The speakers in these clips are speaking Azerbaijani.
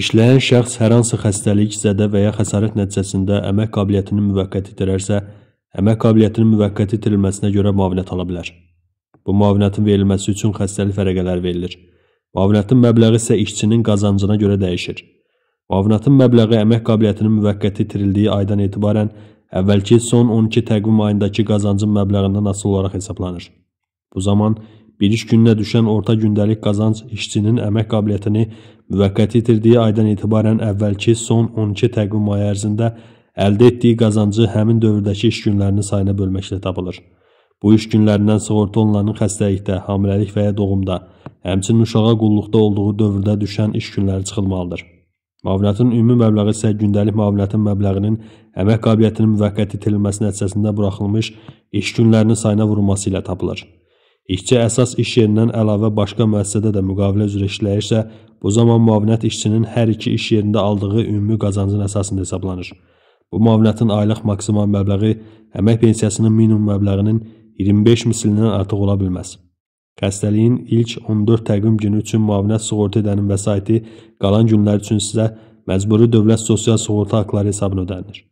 İşləyən şəxs hər hansı xəstəlik, zədə və ya xəsarət nəticəsində əmək qabiliyyətini müvəqqəti itirərsə, əmək qabiliyyətinin müvəqqəti itirilməsinə görə müavinət ala bilər. Bu müavinətin verilməsi üçün xəstəlik vərəqələr verilir. Müavinətin məbləği isə işçinin qazancına görə dəyişir. Müavinətin məbləği əmək qabiliyyətinin müvəqqəti itirildiyi aydan etibarən əvvəlki son 12 təqvim ayındakı qazancın məbləğindən asılı olaraq hesablanır. Bu zaman Bir iş gününə düşən orta gündəlik qazanc işçinin əmək qabiliyyətini müvəqqəti itirdiyi aydan etibarən əvvəlki son 12 təqvim ayı ərzində əldə etdiyi qazancı həmin dövrdəki iş günlərinin sayına bölməklə tapılır. Bu iş günlərindən sığorta olunan xəstəlikdə, hamiləlik və ya doğumda, həmçinin uşağa qulluqda olduğu dövrdə düşən iş günləri çıxılmalıdır. Müavinətin ümumi məbləği isə gündəlik müavinətin məbləğinin əmək qabiliyyətinin müvəqqəti itirilməsi nəticəsində buraxılmış iş günlərinin sayına vurulması ilə tapılır. İşçi əsas iş yerindən əlavə başqa müəssisədə də müqavilə üzrə işləyirsə, bu zaman müavinət işçinin hər iki iş yerində aldığı ümumi qazancın əsasında hesablanır. Bu müavinətin aylıq maksimal məbləği əmək pensiyasının minimum məbləğinin 25 mislindən artıq ola bilməz. Xəstəliyin ilk 14 təqvim günü üçün müavinət sığorta edənin vəsaiti qalan günlər üçün sizə məcburi dövlət sosial sığorta haqları hesabına ödənilir.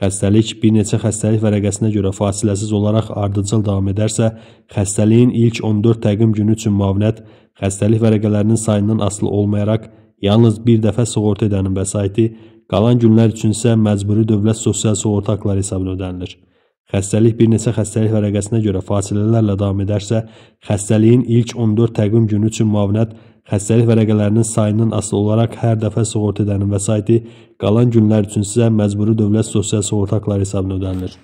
Xəstəlik bir neçə xəstəlik vərəqəsinə görə fasiləsiz olaraq ardıcıl davam edərsə, xəstəliyin ilk 14 təqim günü üçün müavinət xəstəlik vərəqələrinin sayından asılı olmayaraq yalnız bir dəfə sığorta edənin vəsaiti, qalan günlər üçün isə məcburi dövlət sosial sığorta haqları hesabına ödənilir. Xəstəlik bir neçə xəstəlik vərəqəsinə görə fasilələrlə davam edərsə, xəstəliyin ilk 14 təqvim günü üçün müavinət xəstəlik vərəqələrinin sayından asılı olaraq hər dəfə sığorta edənin vəsaiti qalan günlər üçün sizə məcburi dövlət sosial sığorta haqları hesabına ödənilir.